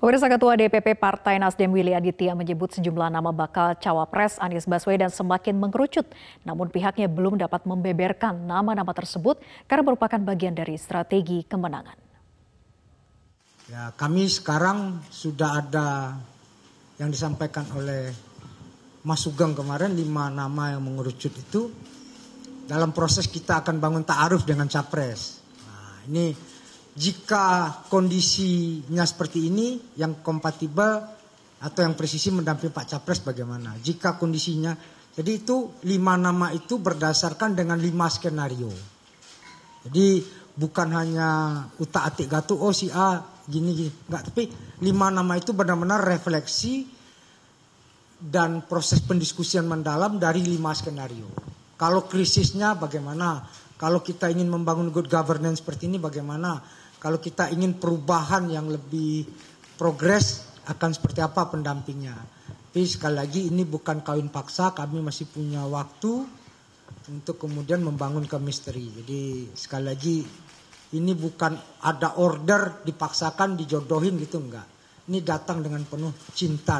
Pemirsa Ketua DPP Partai Nasdem Willy Aditya menyebut sejumlah nama bakal cawapres Anies Baswedan semakin mengerucut, Namun pihaknya belum dapat membeberkan nama-nama tersebut karena merupakan bagian dari strategi kemenangan. Ya, kami sekarang sudah ada yang disampaikan oleh Mas Sugeng kemarin lima nama yang mengerucut itu dalam proses kita akan bangun ta'aruf dengan capres. Nah, ini jika kondisinya seperti ini yang kompatibel atau yang presisi mendampingi Pak Capres bagaimana? Jika kondisinya, jadi itu lima nama itu berdasarkan dengan lima skenario. Jadi bukan hanya utak atik gatu, oh si A gini gini, enggak. Tapi lima nama itu benar-benar refleksi dan proses pendiskusian mendalam dari lima skenario. Kalau krisisnya bagaimana? Kalau kita ingin membangun good governance seperti ini bagaimana? Kalau kita ingin perubahan yang lebih progres akan seperti apa pendampingnya? Tapi sekali lagi ini bukan kawin paksa, kami masih punya waktu untuk kemudian membangun chemistry. Jadi sekali lagi ini bukan ada order dipaksakan dijodohin gitu enggak. Ini datang dengan penuh cinta.